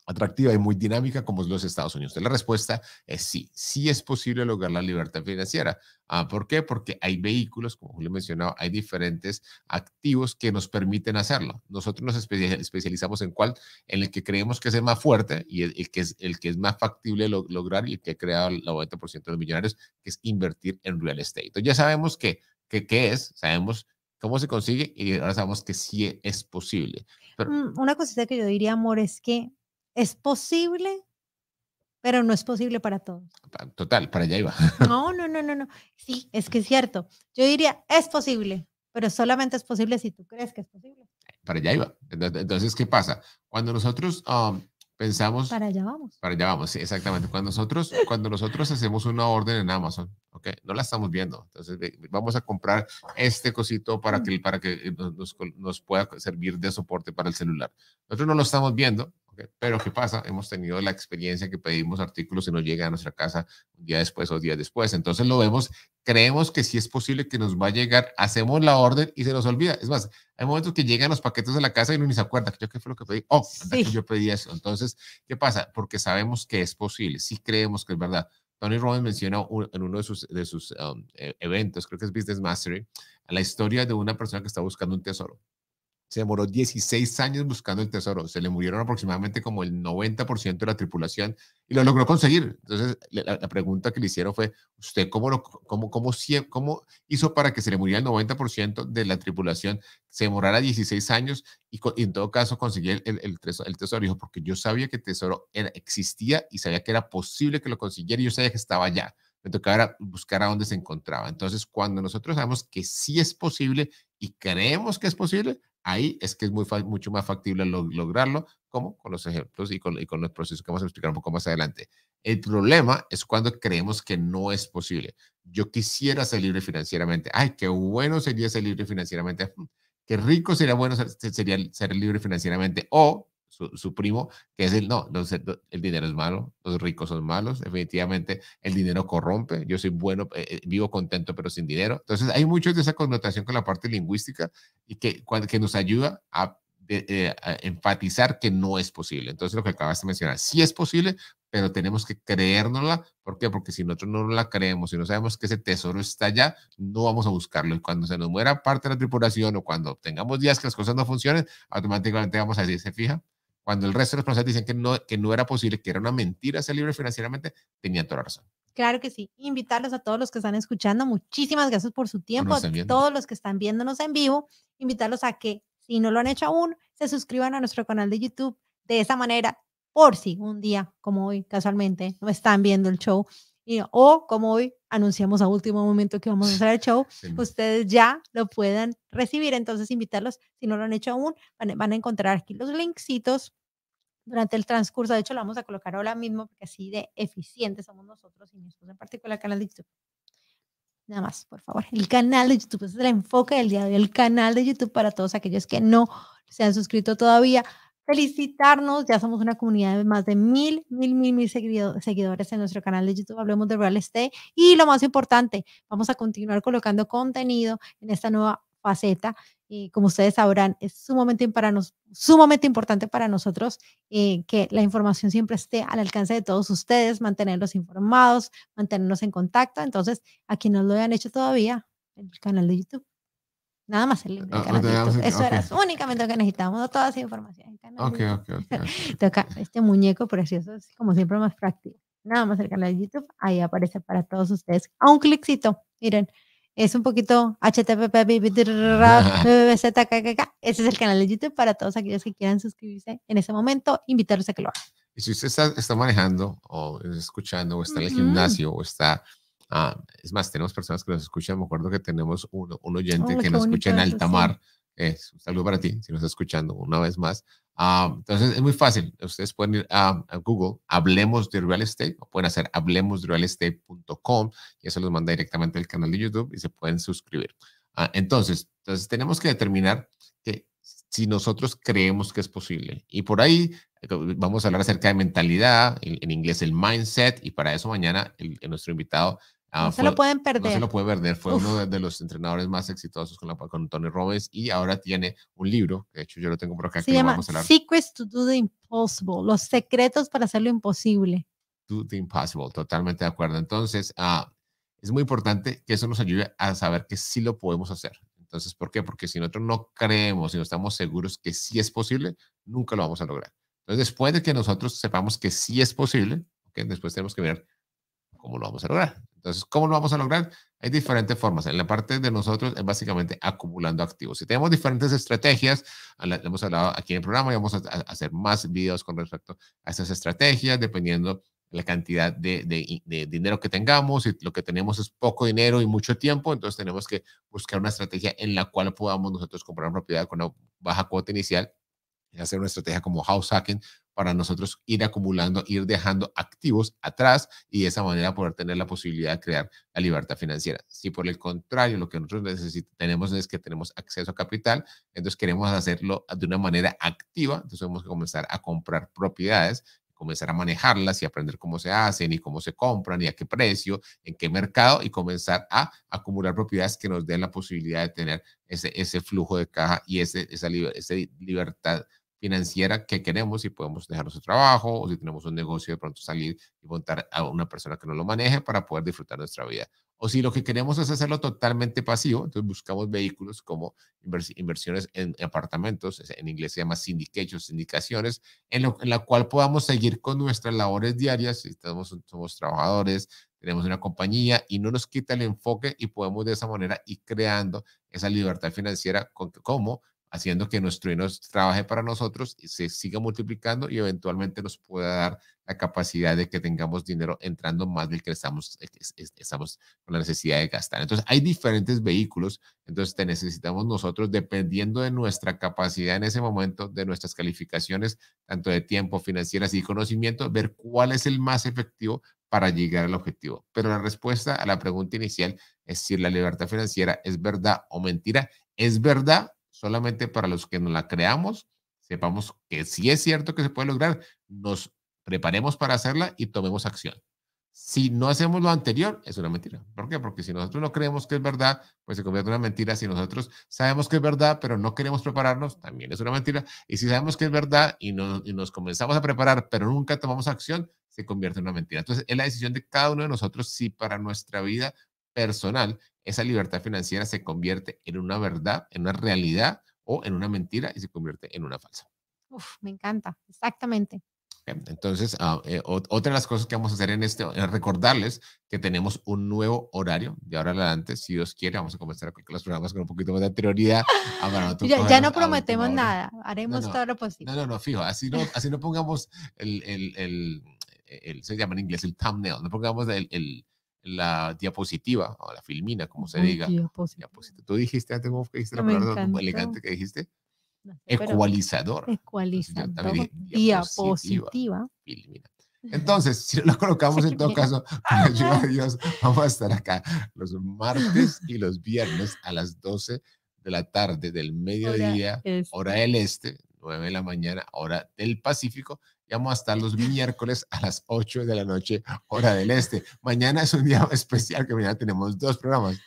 atractiva y muy dinámica como es los Estados Unidos? La respuesta es sí, sí es posible lograr la libertad financiera. Ah, ¿Por qué? Porque hay vehículos, como Julio mencionaba, hay diferentes activos que nos permiten hacerlo. Nosotros nos especializamos en cuál, en el que creemos que es el más fuerte y el, que, es, el que es más factible lograr y el que ha creado el 90% de los millonarios, que es invertir en real estate. Entonces ya sabemos que, que, qué es, sabemos cómo se consigue y ahora sabemos que sí es posible. Mm, una cosita que yo diría, amor, es que es posible, pero no es posible para todos. Total, para allá iba. No, no, no, no, no. Sí, es que es cierto. Yo diría, es posible, pero solamente es posible si tú crees que es posible. Para allá iba. Entonces, ¿qué pasa? Cuando nosotros um, pensamos... Para allá vamos. Para allá vamos, sí, exactamente. Cuando nosotros, cuando nosotros hacemos una orden en Amazon, ¿ok? No la estamos viendo. Entonces, vamos a comprar este cosito para mm. que, para que eh, nos, nos pueda servir de soporte para el celular. Nosotros no lo estamos viendo, pero ¿qué pasa? Hemos tenido la experiencia que pedimos artículos y nos llega a nuestra casa un día después o días después. Entonces lo vemos, creemos que sí es posible que nos va a llegar, hacemos la orden y se nos olvida. Es más, hay momentos que llegan los paquetes a la casa y no ni se acuerda, ¿yo qué fue lo que pedí? Oh, que yo pedí eso. Entonces, ¿qué pasa? Porque sabemos que es posible, sí creemos que es verdad. Tony Robbins menciona en uno de sus, um, e, eventos, creo que es Business Mastery, la historia de una persona que está buscando un tesoro se demoró 16 años buscando el tesoro. Se le murieron aproximadamente como el 90% de la tripulación y lo logró conseguir. Entonces, la, pregunta que le hicieron fue, ¿usted cómo, lo, cómo, cómo, cómo, hizo para que se le muriera el 90% de la tripulación, se demorara 16 años y, en todo caso conseguía el, el, tesoro, el tesoro? Dijo, porque yo sabía que el tesoro existía y sabía que era posible que lo consiguiera y yo sabía que estaba allá me tocaba buscar a dónde se encontraba. Entonces, cuando nosotros sabemos que sí es posible y creemos que es posible, ahí es que es mucho más factible lograrlo, como con los ejemplos y con, los procesos que vamos a explicar un poco más adelante. El problema es cuando creemos que no es posible. Yo quisiera ser libre financieramente. Ay, qué bueno sería ser libre financieramente. Mm, qué rico sería bueno sería ser libre financieramente. O su, primo, que es el, no, no, eh, el dinero es malo, los ricos son malos, definitivamente el dinero corrompe, yo soy bueno, eh, eh, vivo contento pero sin dinero. Entonces hay mucho de esa connotación con la parte lingüística y que, que nos ayuda a, enfatizar que no es posible. Entonces lo que acabas de mencionar, sí es posible, pero tenemos que creérnosla. ¿Por qué? Porque si nosotros no la creemos, si no sabemos que ese tesoro está allá, no vamos a buscarlo. Y cuando se nos muera parte de la tripulación o cuando tengamos días que las cosas no funcionen, automáticamente vamos a decir, se fija, cuando el resto de los profesores dicen que no, que no era posible, que era una mentira ser libre financieramente, tenían toda la razón. Claro que sí. Invitarlos a todos los que están escuchando. Muchísimas gracias por su tiempo. todos los que están viéndonos en vivo, invitarlos a que, si no lo han hecho aún, se suscriban a nuestro canal de YouTube. De esa manera, por si un día como hoy, casualmente, no están viendo el show, o como hoy anunciamos a último momento que vamos a hacer el show, ustedes ya lo puedan recibir. Entonces, invitarlos, si no lo han hecho aún, van, e, a encontrar aquí los linkcitos durante el transcurso. De hecho, lo vamos a colocar ahora mismo porque así de eficientes somos nosotros y en particular, el canal de YouTube. Nada más, por favor. El canal de YouTube, ese es el enfoque del día de hoy, el canal de YouTube para todos aquellos que no se han suscrito todavía felicitarnos. Ya somos una comunidad de más de mil, mil, mil, mil seguidores en nuestro canal de YouTube. Hablemos de Real Estate. Y lo más importante, vamos a continuar colocando contenido en esta nueva faceta. Y como ustedes sabrán, es sumamente, para nos, sumamente importante para nosotros eh, que la información siempre esté al alcance de todos ustedes, mantenerlos informados, mantenernos en contacto. Entonces, a quienes no lo hayan hecho todavía, en el canal de YouTube. Nada más el ah, link. de YouTube, Eso okay. era únicamente lo que necesitábamos, toda esa información. Ok, ok, ok. este muñeco precioso, es como siempre más práctico. Nada más el canal de YouTube, ahí aparece para todos ustedes. A un cliccito, miren, es un poquito http, ese es el canal de YouTube para todos aquellos que quieran suscribirse en ese momento, invitarlos a que lo hagan. Y si usted está, está manejando o escuchando o está en el gimnasio o está Ah, es más, tenemos personas que nos escuchan. Me acuerdo que tenemos un, un oyente oh, que nos escucha en alta mar. Es saludo para ti, si nos está escuchando una vez más. Ah, entonces, es muy fácil. Ustedes pueden ir a, Google, hablemos de real estate, o pueden hacer hablemosrealestate.com y eso los manda directamente al canal de YouTube y se pueden suscribir. Ah, entonces, entonces, tenemos que determinar que si nosotros creemos que es posible. Y por ahí eh, vamos a hablar acerca de mentalidad, en, inglés el mindset, y para eso mañana nuestro invitado Ah, no se lo pueden perder. No se lo puede perder. Fue uno de, los entrenadores más exitosos con, con Tony Robbins y ahora tiene un libro, de hecho yo lo tengo por acá. Se que llama vamos a hablar. Secrets to do the impossible, los secretos para hacer lo imposible. Do the impossible, totalmente de acuerdo. Entonces, ah, es muy importante que eso nos ayude a saber que sí lo podemos hacer. Entonces, ¿por qué? Porque si nosotros no creemos, si no estamos seguros que sí es posible, nunca lo vamos a lograr. Entonces, después de que nosotros sepamos que sí es posible, que después tenemos que ver cómo lo vamos a lograr. Entonces, ¿cómo lo vamos a lograr? Hay diferentes formas. En la parte de nosotros es básicamente acumulando activos. Si tenemos diferentes estrategias, hemos hablado aquí en el programa y vamos a hacer más videos con respecto a esas estrategias, dependiendo la cantidad de, dinero que tengamos, si lo que tenemos es poco dinero y mucho tiempo, entonces tenemos que buscar una estrategia en la cual podamos nosotros comprar una propiedad con una baja cuota inicial y hacer una estrategia como house hacking para nosotros ir acumulando, ir dejando activos atrás y de esa manera poder tener la posibilidad de crear la libertad financiera. Si por el contrario lo que nosotros tenemos es que tenemos acceso a capital, entonces queremos hacerlo de una manera activa, entonces tenemos que comenzar a comprar propiedades comenzar a manejarlas y aprender cómo se hacen y cómo se compran y a qué precio, en qué mercado y comenzar a acumular propiedades que nos den la posibilidad de tener ese, flujo de caja y esa, esa libertad financiera que queremos, y podemos dejar nuestro trabajo o si tenemos un negocio de pronto salir y montar a una persona que no lo maneje para poder disfrutar nuestra vida. O si lo que queremos es hacerlo totalmente pasivo, entonces buscamos vehículos como inversiones en apartamentos, en inglés se llama sindicatos, sindicaciones, en, la cual podamos seguir con nuestras labores diarias, si estamos, somos trabajadores, tenemos una compañía y no nos quita el enfoque y podemos de esa manera ir creando esa libertad financiera con, como haciendo que nuestro dinero trabaje para nosotros y se siga multiplicando y eventualmente nos pueda dar la capacidad de que tengamos dinero entrando más del que estamos, e, estamos con la necesidad de gastar. Entonces, hay diferentes vehículos, entonces te necesitamos nosotros, dependiendo de nuestra capacidad en ese momento, de nuestras calificaciones, tanto de tiempo, financieras y conocimiento, ver cuál es el más efectivo para llegar al objetivo. Pero la respuesta a la pregunta inicial es si la libertad financiera es verdad o mentira, es verdad solamente para los que no la creamos, sepamos que si es cierto que se puede lograr, nos preparemos para hacerla y tomemos acción. Si no hacemos lo anterior, es una mentira. ¿Por qué? Porque si nosotros no creemos que es verdad, pues se convierte en una mentira. Si nosotros sabemos que es verdad, pero no queremos prepararnos, también es una mentira. Y si sabemos que es verdad y, no, nos comenzamos a preparar, pero nunca tomamos acción, se convierte en una mentira. Entonces, es la decisión de cada uno de nosotros si para nuestra vida personal esa libertad financiera se convierte en una verdad, en una realidad o en una mentira y se convierte en una falsa. Uf, me encanta, exactamente. Entonces, ah, eh, otra de las cosas que vamos a hacer en este, es recordarles que tenemos un nuevo horario de ahora en adelante. Si Dios quiere, vamos a comenzar con los programas con un poquito más de anterioridad. ya, no prometemos nada, haremos todo lo posible. No, no, no, fijo, así no, así no pongamos el, el, el se llama en inglés el thumbnail, no pongamos el, la diapositiva o la filmina, como se diga. Diapositiva. Tú dijiste antes, ah, que dijiste la palabra elegante que dijiste? ecualizador. Ecualizador. diapositiva. Filmina. Entonces, si lo colocamos en todo caso, Dios, vamos a estar acá los martes y los viernes a las 12 de la tarde del mediodía, hora este. del este, 9 de la mañana, hora del Pacífico, Vamos a estar los miércoles a las 8 de la noche, hora del este. Mañana es un día especial, que mañana tenemos dos programas.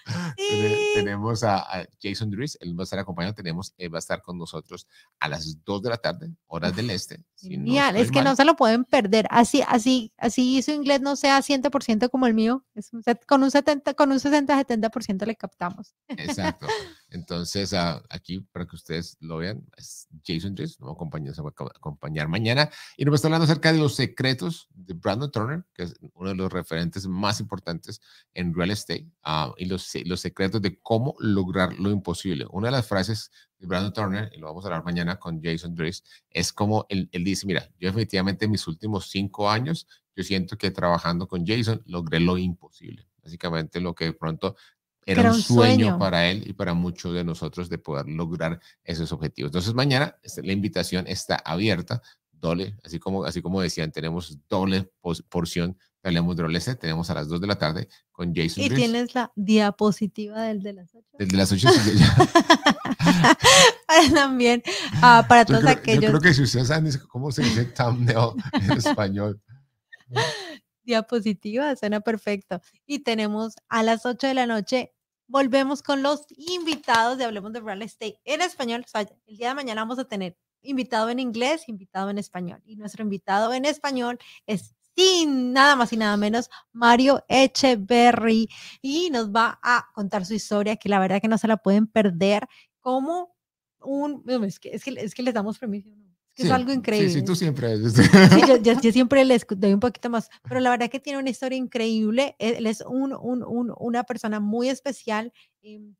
Tenemos a, Jason Dries, él va a estar acompañado, tenemos, él va a estar con nosotros a las 2 de la tarde, hora del este. Si es que no se lo pueden perder. Así, así, así su inglés no sea 100% como el mío, es con un 70, con un 60-70% le captamos. Exacto. Entonces, ah, aquí para que ustedes lo vean, es Jason Dries, nos va a acompañar, va a acompañar mañana. Y nos va a estar hablando acerca de los secretos de Brandon Turner, que es uno de los referentes más importantes en real estate, ah, y los, secretos de cómo lograr lo imposible. Una de las frases de Brandon Turner, y lo vamos a hablar mañana con Jason Dries, es como él, dice, mira, yo efectivamente en mis últimos cinco años, yo siento que trabajando con Jason logré lo imposible básicamente lo que de pronto era, un, sueño, para él y para muchos de nosotros de poder lograr esos objetivos. Entonces mañana este, la invitación está abierta, doble, así como, así como decían, tenemos doble porción de Hablemos de tenemos a las 2 de la tarde con Jason. Y tienes la diapositiva del de las 8. Del de las 8. también, ah, para todos aquellos. Yo creo que si ustedes saben cómo se dice thumbnail en español. Diapositiva, suena perfecto. Y tenemos a las 8 de la noche volvemos con los invitados de Hablemos de Real Estate en español. el día de mañana vamos a tener invitado en inglés, invitado en español. Y nuestro invitado en español es sin nada más y nada menos Mario Echeverry y nos va a contar su historia que la verdad que no se la pueden perder como un es que, es que, es que les damos permiso es algo increíble. Sí, sí, tú siempre. yo, siempre le doy un poquito más, pero la verdad que tiene una historia increíble. E, él es un, una persona muy especial,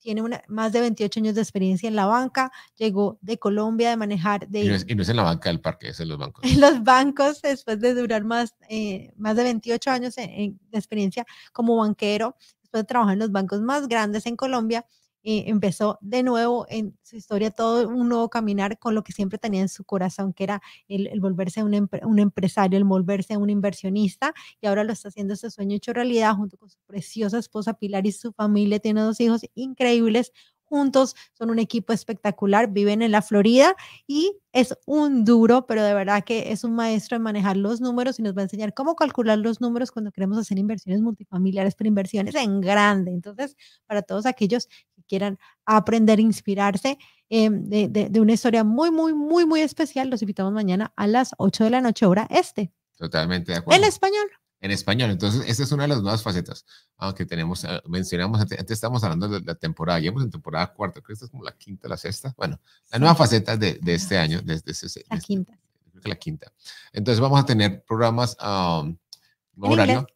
tiene una, más de 28 años de experiencia en la banca, llegó de Colombia de manejar... y, no es, en la banca del parque, es en los bancos. En los bancos, después de durar más, eh, más de 28 años en, de experiencia como banquero, después de trabajar en los bancos más grandes en Colombia, empezó de nuevo en su historia todo un nuevo caminar con lo que siempre tenía en su corazón, que era el, volverse un, un, empresario, el volverse un inversionista, y ahora lo está haciendo ese sueño hecho realidad junto con su preciosa esposa Pilar y su familia. Tiene dos hijos increíbles, juntos, son un equipo espectacular, viven en la Florida y es un duro, pero de verdad que es un maestro en manejar los números y nos va a enseñar cómo calcular los números cuando queremos hacer inversiones multifamiliares, pero inversiones en grande. Entonces, para todos aquellos quieran aprender, inspirarse eh, de, una historia muy, muy, muy, muy especial, los invitamos mañana a las 8 de la noche, hora este. Totalmente de acuerdo. En español. En español. Entonces, esta es una de las nuevas facetas aunque tenemos, ah, mencionamos, antes, antes estamos hablando de la temporada, hemos en temporada cuarta, creo que esta es como la quinta, la sexta. Bueno, la nueva faceta de, este año, desde la este, quinta. Creo que la quinta. Entonces, vamos a tener programas. Um, horario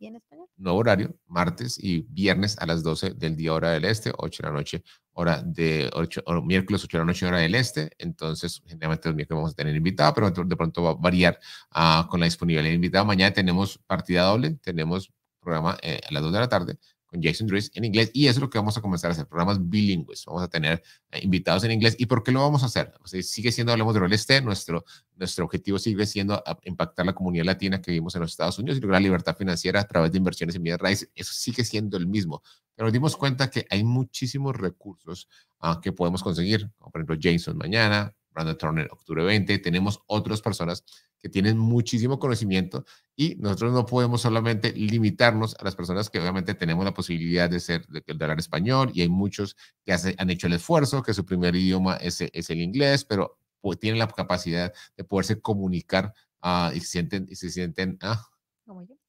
nuevo horario, martes y viernes a las 12 del día hora del este, 8 de la noche, hora de 8, o miércoles 8 de la noche hora del este. Entonces, generalmente los miércoles vamos a tener invitado, pero de pronto va a variar ah, con la disponibilidad de invitado. Mañana tenemos partida doble, tenemos programa eh, a las 2 de la tarde con Jason Drews en inglés y eso es lo que vamos a comenzar a hacer, programas bilingües. Vamos a tener eh, invitados en inglés. ¿Y por qué lo vamos a hacer? sigue siendo, hablemos de Roleste, nuestro, nuestro objetivo sigue siendo ah, impactar la comunidad latina que vivimos en los Estados Unidos y lograr libertad financiera a través de inversiones en bienes raíces. Eso sigue siendo el mismo. Pero nos dimos cuenta que hay muchísimos recursos ah, que podemos conseguir, como por ejemplo Jason mañana, Brandon octubre 20. Tenemos otras personas que tienen muchísimo conocimiento y nosotros no podemos solamente limitarnos a las personas que obviamente tenemos la posibilidad de ser de, hablar español y hay muchos que han hecho el esfuerzo, que su primer idioma es, es el inglés, pero pues, tienen la capacidad de poderse comunicar ah, y se sienten, y se sienten ah,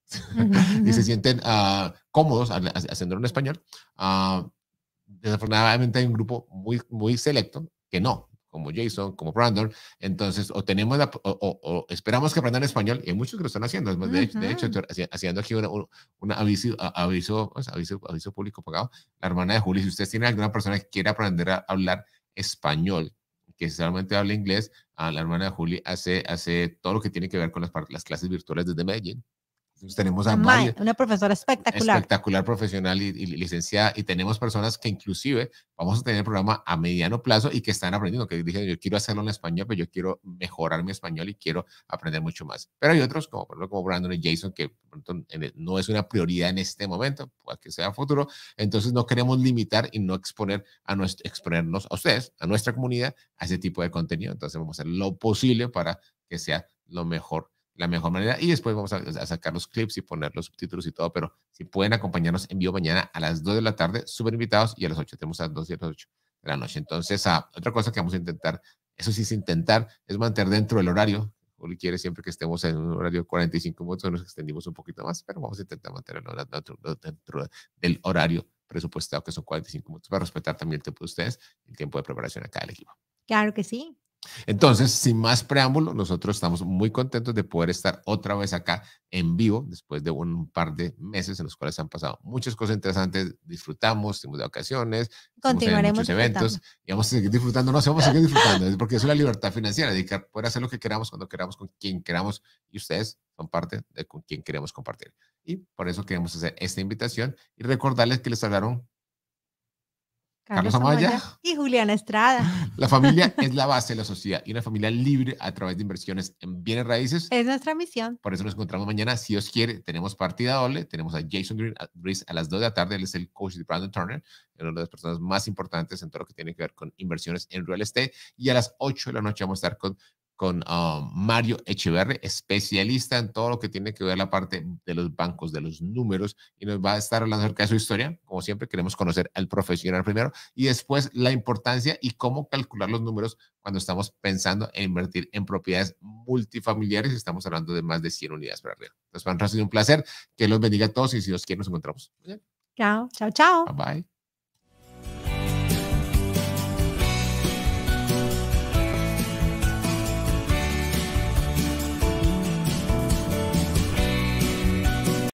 y se sienten ah, cómodos haciendo en español. desafortunadamente hay un grupo muy, muy selecto que no, como Jason, como Brandon. Entonces, o tenemos o, esperamos que aprendan español, y muchos que lo están haciendo. de, hecho, haciendo aquí un aviso, aviso, público pagado. La hermana de Juli, si ustedes tienen alguna persona que quiera aprender a hablar español, que solamente habla inglés, la hermana de Juli hace, hace todo lo que tiene que ver con las clases virtuales desde Medellín. Entonces, tenemos a una profesora espectacular. Espectacular profesional y, licenciada. Y tenemos personas que inclusive vamos a tener el programa a mediano plazo y que están aprendiendo, que dije yo quiero hacerlo en español, pero yo quiero mejorar mi español y quiero aprender mucho más. Pero hay otros, como por ejemplo como Brandon y Jason, que eh, no es una prioridad en este momento, para que sea futuro. Entonces no queremos limitar y no exponer a exponernos a ustedes, a nuestra comunidad, a ese tipo de contenido. Entonces vamos a hacer lo posible para que sea lo mejor la mejor manera. Y después vamos a, sacar los clips y poner los subtítulos y todo. Pero si pueden acompañarnos en vivo mañana a las 2 de la tarde, súper invitados y a las 8. Tenemos a las 2 y a las 8 de la noche. Entonces, ah, otra cosa que vamos a intentar, eso sí es intentar, es mantener dentro del horario. Juli quiere siempre que estemos en un horario de 45 minutos, nos extendimos un poquito más, pero vamos a intentar mantenerlo dentro, dentro del horario presupuestado, que son 45 minutos, para respetar también el tiempo de ustedes, el tiempo de preparación acá del equipo. Claro que sí. Entonces, sin más preámbulo, nosotros estamos muy contentos de poder estar otra vez acá en vivo después de un par de meses en los cuales han pasado muchas cosas interesantes. Disfrutamos, estuvimos de ocasiones, continuaremos eventos y vamos a seguir disfrutando. No, vamos a seguir disfrutando porque es una libertad financiera, dedicar, poder hacer lo que queramos cuando queramos, con quien queramos y ustedes son parte de con quien queremos compartir. Y por eso queremos hacer esta invitación y recordarles que les hablaron Carlos, Amaya, y Juliana Estrada. La familia es la base de la sociedad y una familia libre a través de inversiones en bienes raíces. Es nuestra misión. Por eso nos encontramos mañana, si Dios quiere. Tenemos partida doble. Tenemos a Jason Green a, a las 2 de la tarde. Él es el coach de Brandon Turner, una de las personas más importantes en todo lo que tiene que ver con inversiones en real estate. Y a las 8 de la noche vamos a estar con con um, Mario Echeverre, especialista en todo lo que tiene que ver la parte de los bancos, de los números, y nos va a estar hablando acerca de su historia. Como siempre, queremos conocer al profesional primero y después la importancia y cómo calcular los números cuando estamos pensando en invertir en propiedades multifamiliares. Estamos hablando de más de 100 unidades para arriba. Nos van a un placer. Que los bendiga a todos y si los quiere, nos encontramos Chao, chao, chao. Bye bye.